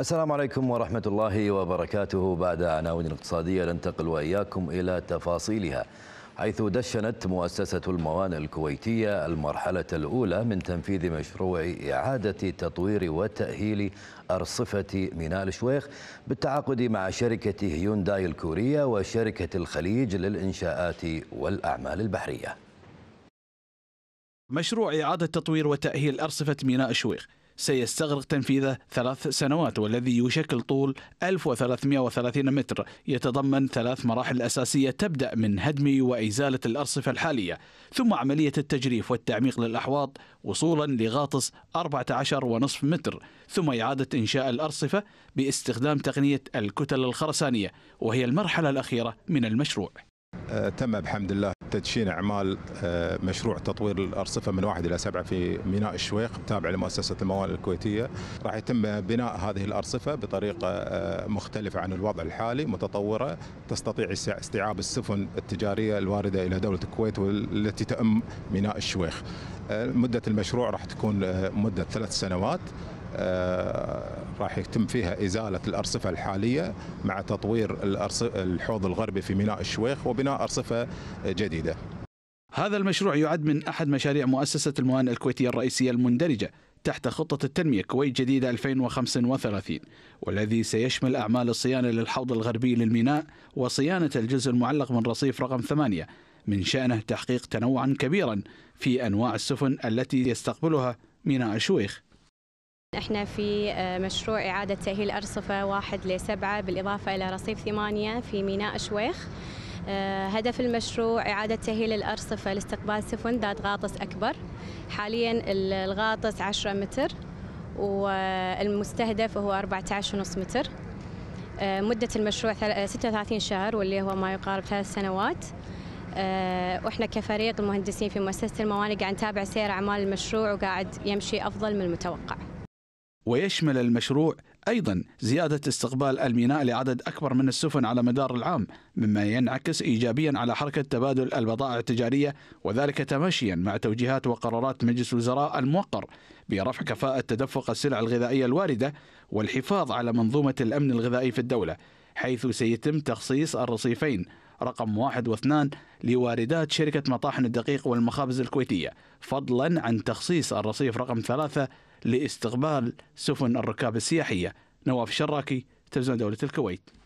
السلام عليكم ورحمة الله وبركاته بعد عناوين اقتصادية ننتقل وإياكم إلى تفاصيلها حيث دشنت مؤسسة الموانئ الكويتية المرحلة الأولى من تنفيذ مشروع إعادة تطوير وتأهيل أرصفة ميناء الشويخ بالتعاقد مع شركة هيونداي الكورية وشركة الخليج للإنشاءات والأعمال البحرية مشروع إعادة تطوير وتأهيل أرصفة ميناء الشويخ سيستغرق تنفيذه ثلاث سنوات والذي يشكل طول 1330 متر يتضمن ثلاث مراحل أساسية تبدأ من هدم وإزالة الأرصفة الحالية ثم عملية التجريف والتعميق للأحواض وصولا لغاطس 14.5 متر ثم إعادة إنشاء الأرصفة باستخدام تقنية الكتل الخرسانية وهي المرحلة الأخيرة من المشروع آه، تم بحمد الله تدشين اعمال آه، مشروع تطوير الارصفه من واحد الى سبعه في ميناء الشويق تابع لمؤسسه الموانئ الكويتيه راح يتم بناء هذه الارصفه بطريقه آه، مختلفه عن الوضع الحالي متطوره تستطيع استيعاب السفن التجاريه الوارده الى دوله الكويت والتي تأم ميناء الشويخ آه، مده المشروع راح تكون مده ثلاث سنوات آه، راح يتم فيها إزالة الأرصفة الحالية مع تطوير الحوض الغربي في ميناء الشويخ وبناء أرصفة جديدة هذا المشروع يعد من أحد مشاريع مؤسسة الموانئ الكويتية الرئيسية المندرجة تحت خطة التنمية كويت جديدة 2035 والذي سيشمل أعمال الصيانة للحوض الغربي للميناء وصيانة الجزء المعلق من رصيف رقم ثمانية من شأنه تحقيق تنوعا كبيرا في أنواع السفن التي يستقبلها ميناء الشويخ احنا في آه، مشروع إعادة تأهيل أرصفة واحد لسبعة بالإضافة إلى رصيف ثمانية في ميناء شويخ آه، هدف المشروع إعادة تأهيل الأرصفة لاستقبال سفن ذات غاطس أكبر حاليا الغاطس 10 متر والمستهدف هو 14.5 متر آه، مدة المشروع 36 شهر واللي هو ما يقارب ثلاث سنوات واحنا كفريق المهندسين في مؤسسة الموانئ قاعد نتابع سير أعمال المشروع وقاعد يمشي أفضل من المتوقع ويشمل المشروع أيضا زيادة استقبال الميناء لعدد أكبر من السفن على مدار العام مما ينعكس إيجابيا على حركة تبادل البضائع التجارية وذلك تماشيا مع توجيهات وقرارات مجلس الوزراء الموقر برفع كفاءة تدفق السلع الغذائية الواردة والحفاظ على منظومة الأمن الغذائي في الدولة حيث سيتم تخصيص الرصيفين رقم واحد واثنان لواردات شركة مطاحن الدقيق والمخابز الكويتية فضلا عن تخصيص الرصيف رقم ثلاثة لاستقبال سفن الركاب السياحية نواف الشراكي تلفزيون دولة الكويت